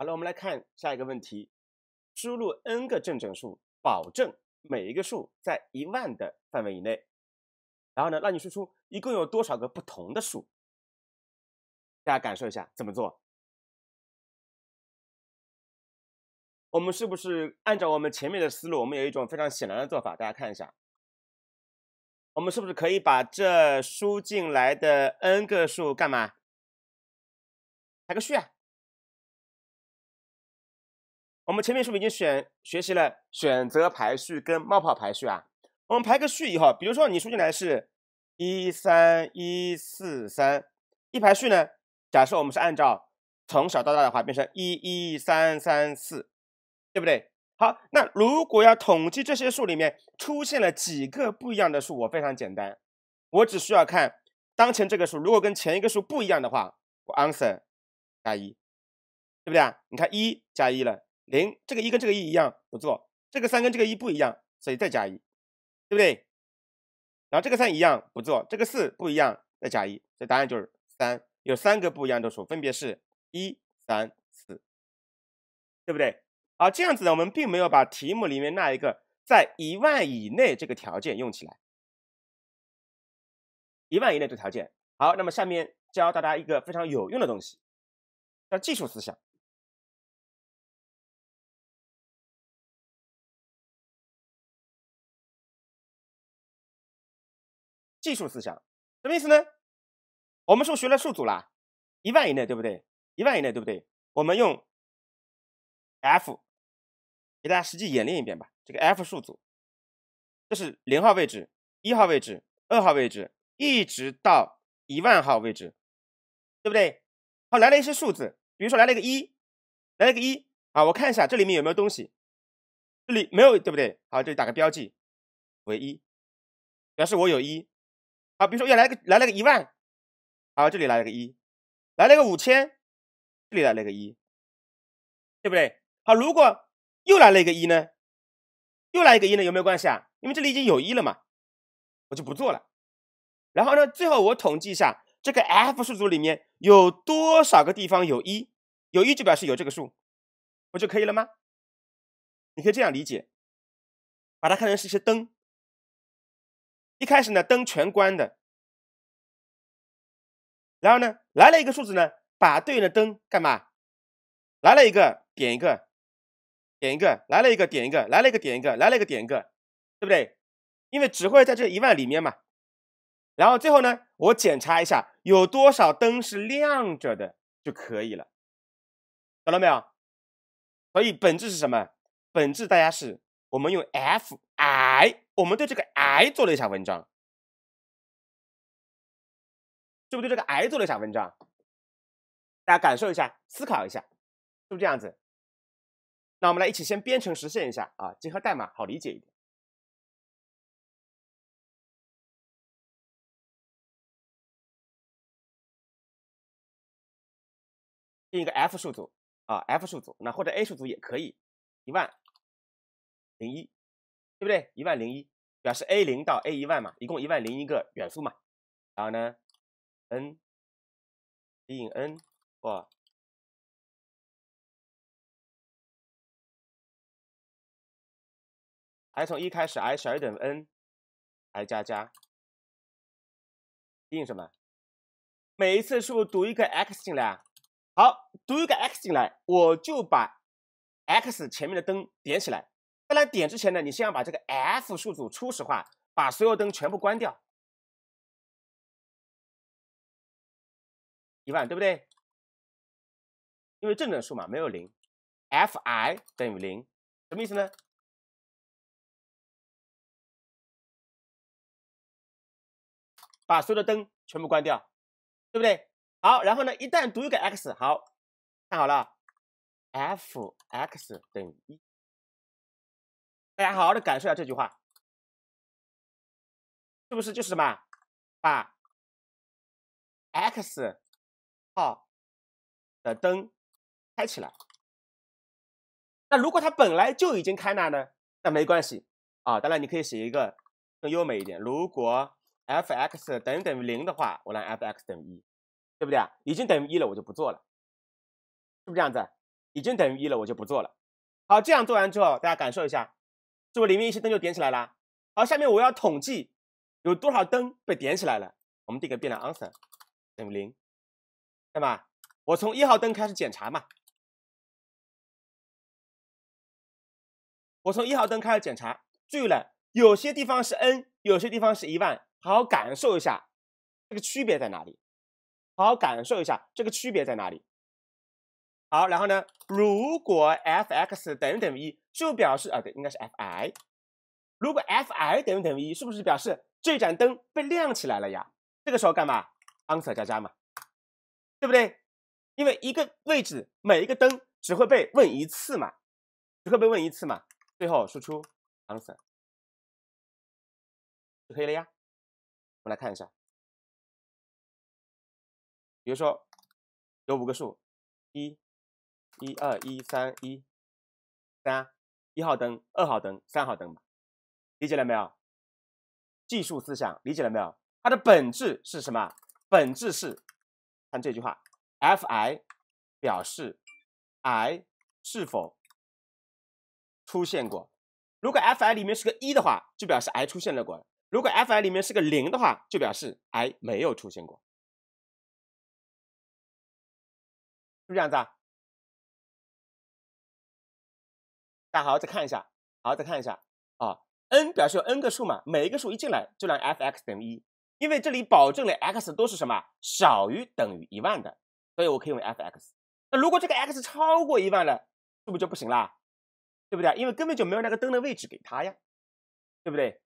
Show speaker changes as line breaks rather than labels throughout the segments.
好了，我们来看下一个问题。输入 n 个正整数，保证每一个数在一万的范围以内，然后呢，让你输出一共有多少个不同的数。大家感受一下怎么做。我们是不是按照我们前面的思路，我们有一种非常显然的做法？大家看一下，我们是不是可以把这输进来的 n 个数干嘛排个序啊？我们前面是不是已经选学习了选择排序跟冒泡排序啊？我们排个序以后，比如说你输进来是一三一四三，一排序呢？假设我们是按照从小到大的话，变成一一三三四，对不对？好，那如果要统计这些数里面出现了几个不一样的数，我非常简单，我只需要看当前这个数如果跟前一个数不一样的话，我 answer 加一，对不对啊？你看一加一了。零这个一跟这个一一样不做，这个三跟这个一不一样，所以再加一，对不对？然后这个三一样不做，这个四不一样再加一，所以答案就是三，有三个不一样的数，分别是一、三、四，对不对？好，这样子呢，我们并没有把题目里面那一个在一万以内这个条件用起来，一万以内的条件。好，那么下面教大家一个非常有
用的东西，叫技术思想。技术思想什么意思呢？我们是不是学了数组了？一
万以内对不对？一万以内对不对？我们用 f 给大家实际演练一遍吧。这个 f 数组，这是零号位置、一号位置、二号位置，一直到一万号位置，对不对？好，来了一些数字，比如说来了一个一，来了一个一啊，我看一下这里面有没有东西，这里没有对不对？好，这里打个标记为一，表示我有一。啊，比如说又来个来了个一万，啊，这里来了个一，来了个五千，这里来了个一，对不对？好，如果又来了一个一呢，又来一个一呢，有没有关系啊？因为这里已经有一了嘛，我就不做了。然后呢，最后我统计一下这个 F 数组里面有多少个地方有一，有一就表示有这个数，不就可以了吗？你可以这样理解，把它看成是一些灯。一开始呢，灯全关的。然后呢，来了一个数字呢，把对应的灯干嘛？来了一个点一个，点一个，来了一个点一个，来了一个点一个，来了一个点一个，对不对？因为只会在这一万里面嘛。然后最后呢，我检查一下有多少灯是亮着的就可以了，懂了没有？所以本质是什么？本质大家是，我们用 f i。我们对这个 i 做了一下文章，是不是对这个 i 做了一下文章？
大家感受一下，思考一下，是不是这样子？那我们来一起先编程实现一下啊，结合代码好理解一点。
定一个 f 数组啊，f 数组，那或者 a 数组也可以，一万零一。对不对？一万零一表示 a 零到 a 一万嘛，一共一万零一个元素嘛。然后呢，n，定 n
或还从一开始 i 小于等于 n，i 加加。
定什么？每一次是不是读一个 x 进来？啊？好，读一个 x 进来，我就把 x 前面的灯点起来。当来点之前呢，你先要把这个 f 数组初始化，把所有灯全部关掉，一万对不对？
因为正整数嘛，没有零，fi 等于零，什么意思呢？
把所有的灯全部关掉，对不对？好，然后呢，一旦读一个 x，好，看好了，f(x) 等于一。
大家好好的感受一下这句话，是不是就是什么把 x 号
的灯开起来？那如果它本来就已经开那呢？那没关系啊，当然你可以写一个更优美一点。如果 f(x) 等于零的话，我让 f(x) 等于一，对不对啊？已经等于一了，我就不做了，是不是这样子？已经等于一了，我就不做了。好，这样做完之后，大家感受一下。是不是里面一些灯就点起来了？好，下面我要统计有多少灯被点起来了。我们这个变量 answer 等于零，对吧？我从一号灯开始检查嘛。我从一号灯开始检查，注意了，有些地方是 n，有些地方是一万，好好感受一下这个区别在哪里。好好感受一下这个区别在哪里。好，然后呢？如果 f x 等于等于一，就表示啊，对，应该是 f i。如果 f i 等于等于一，是不是表示这盏灯被亮起来了呀？这个时候干嘛？answer 加加嘛，对不对？因为一个位置每一个灯只会被问一次嘛，只会被问一次嘛。最后输出 answer 就可以了呀。
我们来看一下，比如说
有五个数，一。一二一三一三一号灯，二号灯，三号灯，理解了没有？技术思想理解了没有？它的本质是什么？本质是看这句话，fi 表示 i 是否出现过。如果 fi 里面是个一的话，就表示 i 出现了过；如果 fi 里面是个零的话，就表示 i 没有出现过。
是这样子啊？好，
再看一下，好，再看一下啊。n 表示有 n 个数嘛，每一个数一进来就让 f(x) 等于一，因为这里保证了 x 都是什么小于等于一万的，所以我可以用 f(x)。那如果这个 x 超过一万了，是不是就不行啦？对不对？因为根本就没有那个灯的位置给他呀，对不对？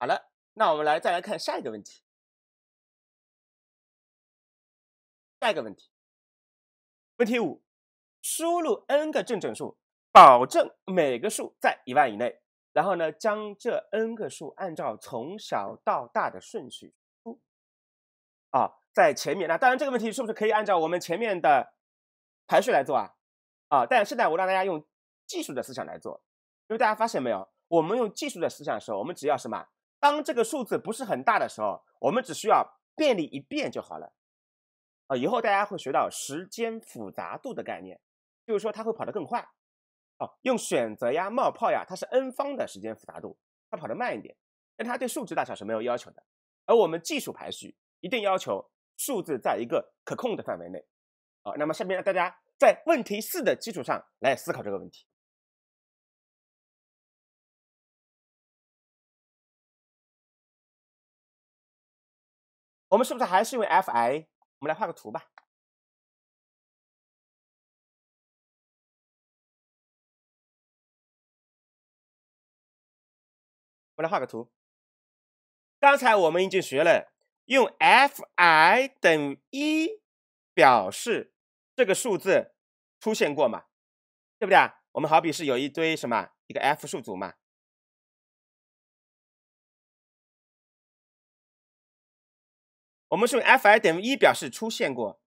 好了，那我们来再来看下一个问题。下一个问
题，问题五：输入 n 个正整数，保证每个数在一万以内，然后呢，将这 n 个数按照从小到大的顺序，啊，在前面。那当然，这个问题是不是可以按照我们前面的排序来做啊？啊，但现在我让大家用技术的思想来做，因为大家发现没有，我们用技术的思想的时候，我们只要什么？当这个数字不是很大的时候，我们只需要便利一遍就好了。啊，以后大家会学到时间复杂度的概念，就是说它会跑得更快。哦，用选择呀、冒泡呀，它是 n 方的时间复杂度，它跑得慢一点，但它对数值大小是没有要求的。而我们技术排序一定要求数字在一个可控的范围内。啊，那么下面让大家在问题四的基础上来思考这个问题。
我们是不是还是用 fi？我们来画个图吧。我来画个图。
刚才我们已经学了用 fi 等于一表示这个数字出现过嘛，对不对啊？我们好比是有一堆什么一个 f 数组嘛。
我们是用 f i 等于一表示出现过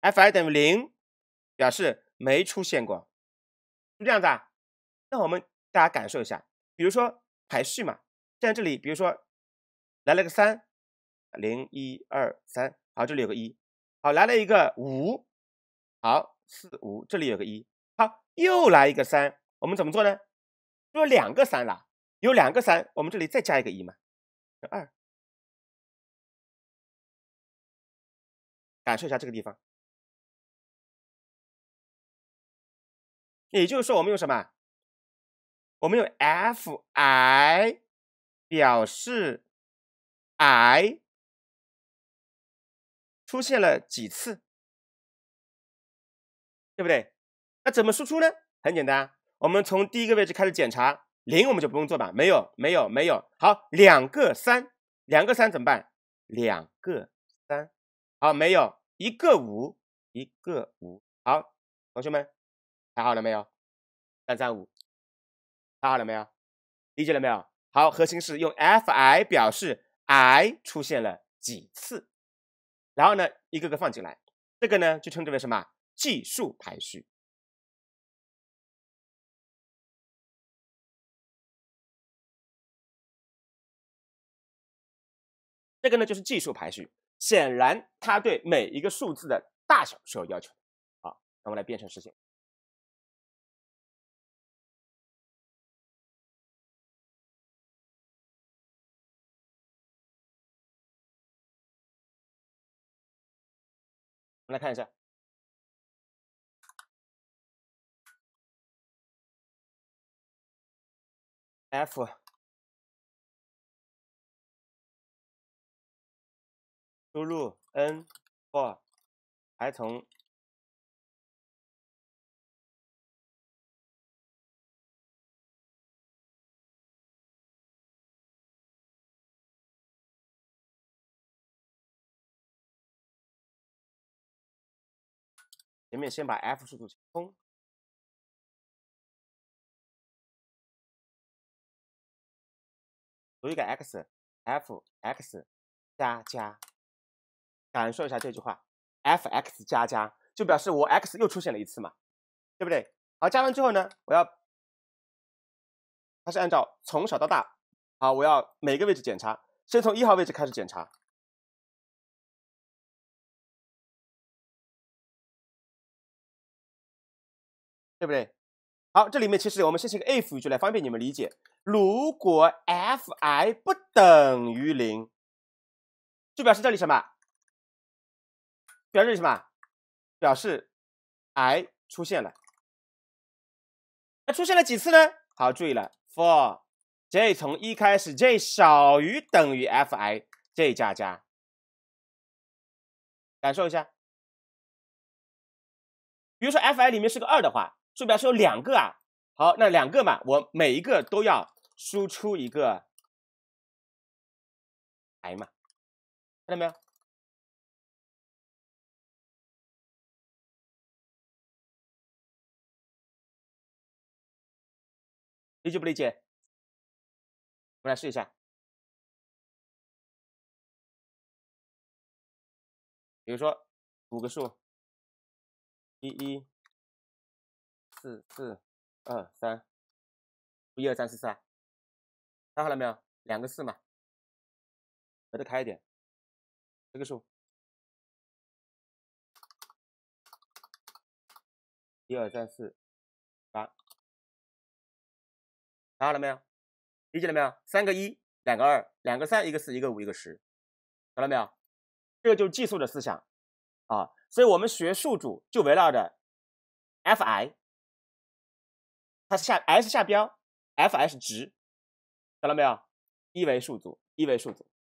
，f i 等于零表示没出现
过，是这样子啊？那我们大家感受一下，比如说排序嘛，现在这里比如说来了个三，零一二三，好，这里有个一，好，来了一个五，好，四五，这里有个一，好，又来一个三，我们怎么做呢？做两个三了，有两个
三，我们这里再加一个一嘛，二。感受一下这个地方，也就是说，我们用什么？我们用 fi 表示 i
出现了几次，对不对？那怎么输出呢？很简单，我们从第一个位置开始检查，零我们就不用做吧，没有，没有，没有。好，两个三，两个三怎么办？两个。好，没有一个五，一个五。好，同学们排好了没有？三三五，排好了没有？理解了没有？好，核心是用 fi 表示 i 出现了几次，然后呢，一个个放进来，这个呢就称之为什么计数排序？这个呢就是计数排序。显然，它对每一个数字的大小是有要求的啊。那们来编程实现，
我们来看一下 f。输入 n 或还从前面先把 f 数组清空，
读一个 x，f x 加加。感受一下这句话，f x 加加就表示我 x 又出现了一次嘛，对不对？好，加完之后呢，我要，它是按照从小到大，好，我要每个位置检查，先从一号位置开始检查，对不对？好，这里面其实我们先写个 if 语句来方便你们理解，如果 f i 不等于零，就表示这里什么？表示什么？表示 i 出现了。那出现了几次呢？好，注意了，for j 从一开始，j 小于等于 fi，j 加加。感受一下。比如说 fi 里面是个二的话，就表示有两个啊。好，那两个嘛，我每一个都要输出一个 i 嘛，看到没有？
理解不理解？我们来试一下，比如说五个数：一、一、四、四、二、三。一、二、三、四、啊？看好了没有？两个四嘛，隔得开一点。这个数：一、二、三、四、八。看好了没有？理解了没有？三
个一，两个二，两个三，一个四，一个五，一个十，看了没有？这个就是计数的思想啊。所以我们学数组就围绕着 fi，它是下 s 下标，fs 值，看了没有？
一维数组，一维数组。